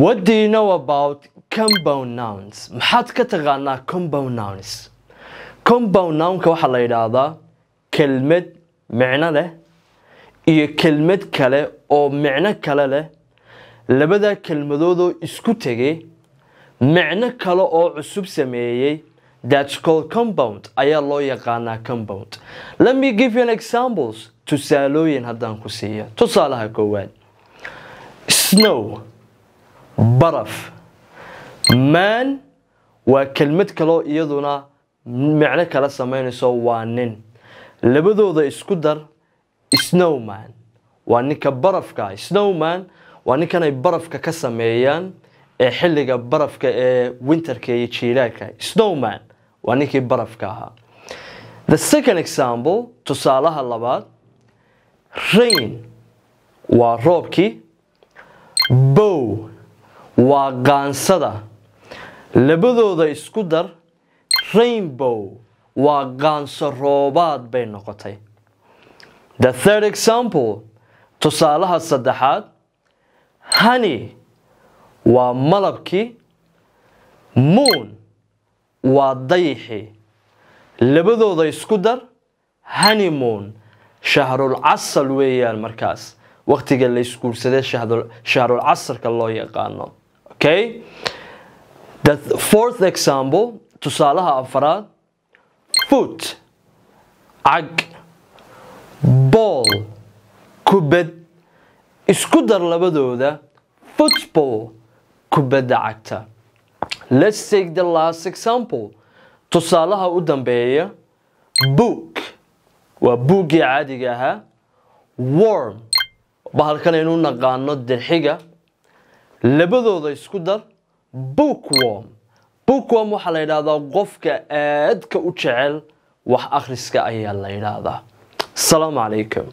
What do you know about compound nouns? maxaad ka taqaanaa compound nouns? compound nounka waxaa la yidhaahdaa kelmad micno leh iyo kelmad kale oo micno kale leh labadaa kelmadoodoo isku tegay micno kale oo cusub sameeyey that's called compound ayaa loo yaqaanaa compound let me give you an examples tusaalooyin haddaan ku siiyo tusaalaha koowaad snow baraf maan waa kelmad kaloo iyaduna micno kala samaynayso waa nin labadooda isku dar snowman waa ninka barafka snowman waa ninkanay barafka ka sameeyaan ee xilliga barafka ee winterka iyo jiilaalka snowman waa ninkii barafka ahaa the second example tusaalaha labaad rain waa roobkii bow waa qaansada labadooda isku dar rainbow waa qaanso roobaad bay noqotay the third example tusaalaha saddexaad honey waa malabkii moon waa dayixii labadooda isku dar honeymoon shahrul casal weeyaan markaas waqtiga la isguursadee shahrul casarka loo yaqaano okay the fourth example tusaalaha afaraad foot cag ball kubad isku dar labadooda football kubadda cagta let's take the last example tusaalaha u dambeeya book waa buuggii caadiga ahaa worm bahalkan aynu naqaano dirxiga labadooda isku dar bookworm bookworm waxaa la yidhaahdaa qofka aadka u jecel wax akhriska ayaa la yidhaahdaa asalaamu calaykum